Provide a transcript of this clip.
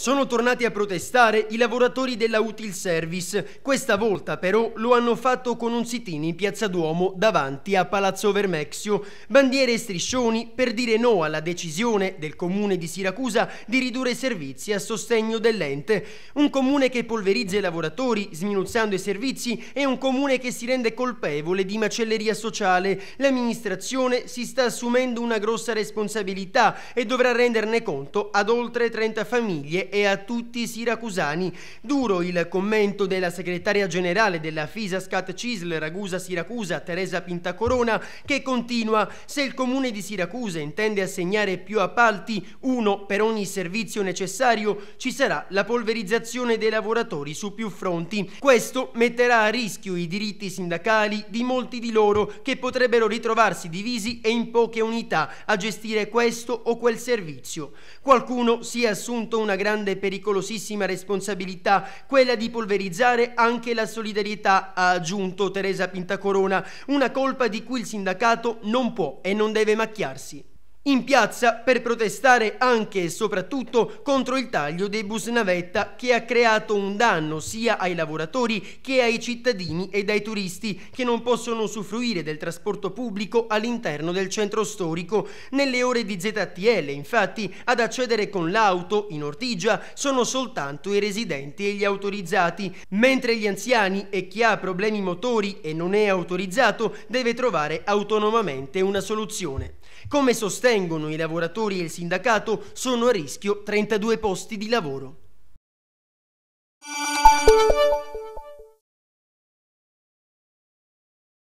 Sono tornati a protestare i lavoratori della Util Service, questa volta però lo hanno fatto con un sit in in Piazza Duomo davanti a Palazzo Vermexio, bandiere e striscioni per dire no alla decisione del comune di Siracusa di ridurre i servizi a sostegno dell'ente, un comune che polverizza i lavoratori sminuzzando i servizi e un comune che si rende colpevole di macelleria sociale. L'amministrazione si sta assumendo una grossa responsabilità e dovrà renderne conto ad oltre 30 famiglie e a tutti i siracusani. Duro il commento della segretaria generale della Fisascat Cisl Ragusa Siracusa Teresa Pintacorona che continua se il comune di Siracusa intende assegnare più appalti, uno per ogni servizio necessario, ci sarà la polverizzazione dei lavoratori su più fronti. Questo metterà a rischio i diritti sindacali di molti di loro che potrebbero ritrovarsi divisi e in poche unità a gestire questo o quel servizio. Qualcuno si è assunto una grande grande e pericolosissima responsabilità, quella di polverizzare anche la solidarietà, ha aggiunto Teresa Pintacorona, una colpa di cui il sindacato non può e non deve macchiarsi in piazza per protestare anche e soprattutto contro il taglio dei bus navetta che ha creato un danno sia ai lavoratori che ai cittadini ed ai turisti che non possono usufruire del trasporto pubblico all'interno del centro storico. Nelle ore di ZTL infatti ad accedere con l'auto in ortigia sono soltanto i residenti e gli autorizzati, mentre gli anziani e chi ha problemi motori e non è autorizzato deve trovare autonomamente una soluzione. Come sostiene sostengono i lavoratori e il sindacato, sono a rischio 32 posti di lavoro.